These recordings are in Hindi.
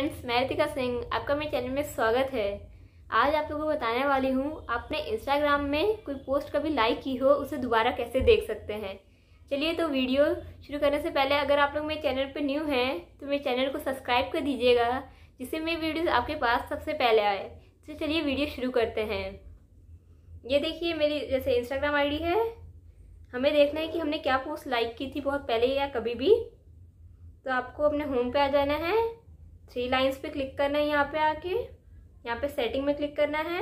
फ्रेंड्स मैं रितिका सिंह आपका मेरे चैनल में स्वागत है आज आप लोगों को बताने वाली हूँ आपने इंस्टाग्राम में कोई पोस्ट कभी लाइक की हो उसे दोबारा कैसे देख सकते हैं चलिए तो वीडियो शुरू करने से पहले अगर आप लोग मेरे चैनल पर न्यू हैं तो मेरे चैनल को सब्सक्राइब कर दीजिएगा जिससे मेरी वीडियो आपके पास सबसे पहले आए तो चलिए वीडियो शुरू करते हैं ये देखिए मेरी जैसे इंस्टाग्राम आई है हमें देखना है कि हमने क्या पोस्ट लाइक की थी बहुत पहले या कभी भी तो आपको अपने होम पे आ जाना है थ्री लाइंस पे क्लिक करना है यहाँ पे आके यहाँ पे सेटिंग में क्लिक करना है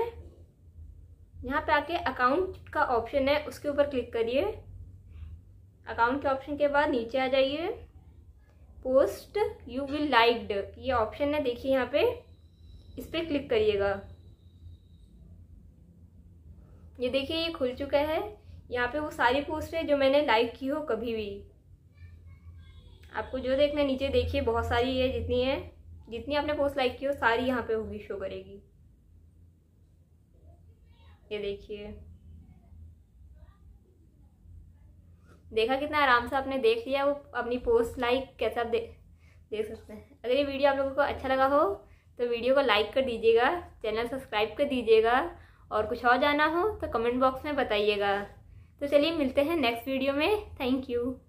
यहाँ पे आके अकाउंट का ऑप्शन है उसके ऊपर क्लिक करिए अकाउंट के ऑप्शन के बाद नीचे आ जाइए पोस्ट यू विल लाइक्ड ये ऑप्शन है देखिए यहाँ पे इस पर क्लिक करिएगा ये देखिए ये खुल चुका है यहाँ पे वो सारी पोस्ट है जो मैंने लाइक की हो कभी भी आपको जो देखना नीचे देखिए बहुत सारी है जितनी है जितनी आपने पोस्ट लाइक की हो सारी यहाँ पे होगी शो करेगी ये देखिए देखा कितना आराम से आपने देख लिया वो अपनी पोस्ट लाइक कैसे आप दे, देख सकते हैं अगर ये वीडियो आप लोगों को अच्छा लगा हो तो वीडियो को लाइक कर दीजिएगा चैनल सब्सक्राइब कर दीजिएगा और कुछ और जाना हो तो कमेंट बॉक्स में बताइएगा तो चलिए मिलते हैं नेक्स्ट वीडियो में थैंक यू